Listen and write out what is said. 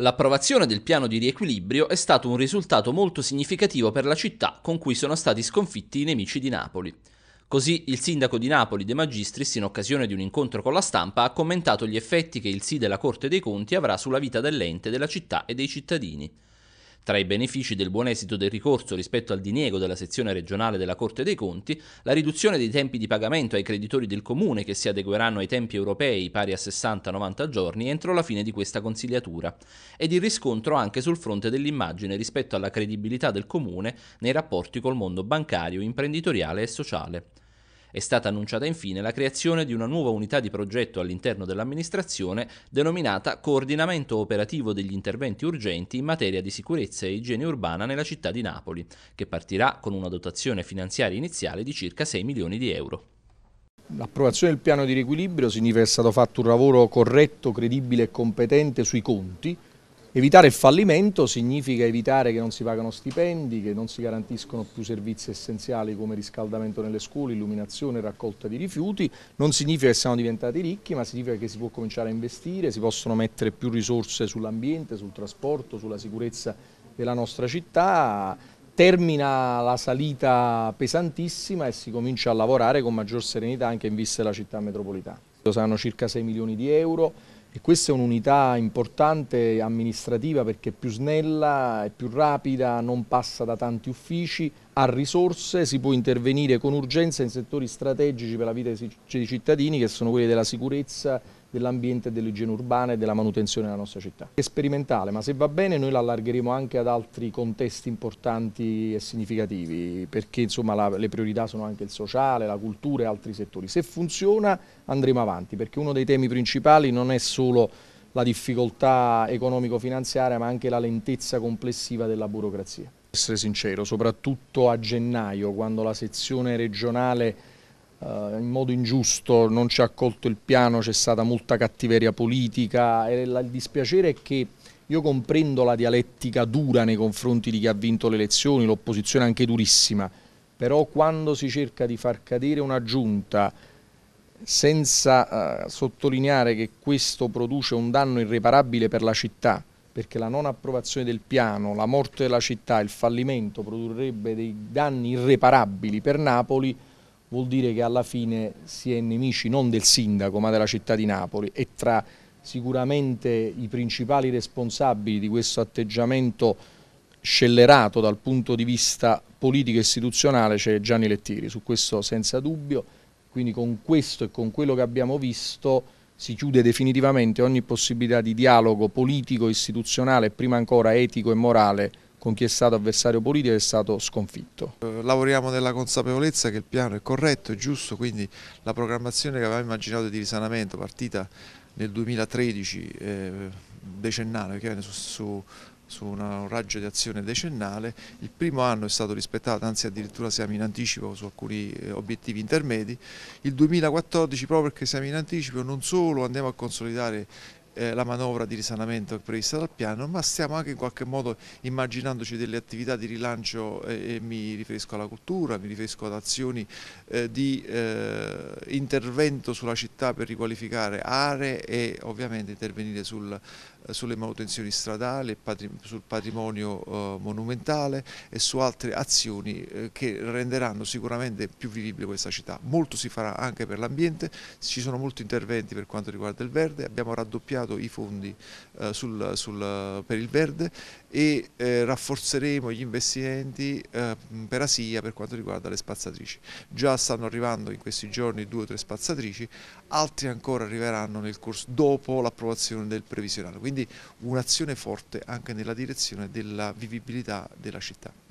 L'approvazione del piano di riequilibrio è stato un risultato molto significativo per la città con cui sono stati sconfitti i nemici di Napoli. Così il sindaco di Napoli De Magistris, in occasione di un incontro con la stampa, ha commentato gli effetti che il sì della Corte dei Conti avrà sulla vita dell'ente, della città e dei cittadini. Tra i benefici del buon esito del ricorso rispetto al diniego della sezione regionale della Corte dei Conti, la riduzione dei tempi di pagamento ai creditori del Comune che si adegueranno ai tempi europei pari a 60-90 giorni entro la fine di questa consigliatura, ed il riscontro anche sul fronte dell'immagine rispetto alla credibilità del Comune nei rapporti col mondo bancario, imprenditoriale e sociale. È stata annunciata infine la creazione di una nuova unità di progetto all'interno dell'amministrazione denominata Coordinamento operativo degli interventi urgenti in materia di sicurezza e igiene urbana nella città di Napoli, che partirà con una dotazione finanziaria iniziale di circa 6 milioni di euro. L'approvazione del piano di riequilibrio significa che è stato fatto un lavoro corretto, credibile e competente sui conti, Evitare il fallimento significa evitare che non si pagano stipendi, che non si garantiscono più servizi essenziali come riscaldamento nelle scuole, illuminazione, raccolta di rifiuti, non significa che siamo diventati ricchi, ma significa che si può cominciare a investire, si possono mettere più risorse sull'ambiente, sul trasporto, sulla sicurezza della nostra città, termina la salita pesantissima e si comincia a lavorare con maggior serenità anche in vista della città metropolitana. Saranno circa 6 milioni di euro e questa è un'unità importante amministrativa perché è più snella, è più rapida, non passa da tanti uffici, ha risorse, si può intervenire con urgenza in settori strategici per la vita dei cittadini che sono quelli della sicurezza, dell'ambiente, dell'igiene urbana e della manutenzione della nostra città. È sperimentale, ma se va bene noi l'allargheremo anche ad altri contesti importanti e significativi, perché insomma, la, le priorità sono anche il sociale, la cultura e altri settori. Se funziona andremo avanti, perché uno dei temi principali non è solo la difficoltà economico-finanziaria, ma anche la lentezza complessiva della burocrazia. Essere sincero, soprattutto a gennaio, quando la sezione regionale eh, in modo ingiusto, non ci ha accolto il piano, c'è stata molta cattiveria politica e il dispiacere è che io comprendo la dialettica dura nei confronti di chi ha vinto le elezioni, l'opposizione anche durissima, però quando si cerca di far cadere una giunta senza eh, sottolineare che questo produce un danno irreparabile per la città, perché la non approvazione del piano, la morte della città, il fallimento produrrebbe dei danni irreparabili per Napoli, vuol dire che alla fine si è nemici non del sindaco ma della città di Napoli e tra sicuramente i principali responsabili di questo atteggiamento scellerato dal punto di vista politico e istituzionale c'è Gianni Lettieri, su questo senza dubbio, quindi con questo e con quello che abbiamo visto si chiude definitivamente ogni possibilità di dialogo politico, istituzionale e prima ancora etico e morale con chi è stato avversario politico è stato sconfitto. Eh, lavoriamo nella consapevolezza che il piano è corretto, e giusto, quindi la programmazione che avevamo immaginato di risanamento partita nel 2013 eh, decennale, perché su, su su un raggio di azione decennale, il primo anno è stato rispettato, anzi addirittura siamo in anticipo su alcuni eh, obiettivi intermedi, il 2014 proprio perché siamo in anticipo non solo andiamo a consolidare eh, la manovra di risanamento prevista dal piano, ma stiamo anche in qualche modo immaginandoci delle attività di rilancio, eh, e mi riferisco alla cultura, mi riferisco ad azioni eh, di eh, intervento sulla città per riqualificare aree e ovviamente intervenire sul, eh, sulle manutenzioni stradali, sul patrimonio eh, monumentale e su altre azioni che renderanno sicuramente più vivibile questa città. Molto si farà anche per l'ambiente, ci sono molti interventi per quanto riguarda il verde, abbiamo raddoppiato aumentato i fondi eh, sul, sul, eh, per il verde e eh, rafforzeremo gli investimenti eh, per Asia per quanto riguarda le spazzatrici. Già stanno arrivando in questi giorni due o tre spazzatrici, altri ancora arriveranno nel corso dopo l'approvazione del previsionale, quindi un'azione forte anche nella direzione della vivibilità della città.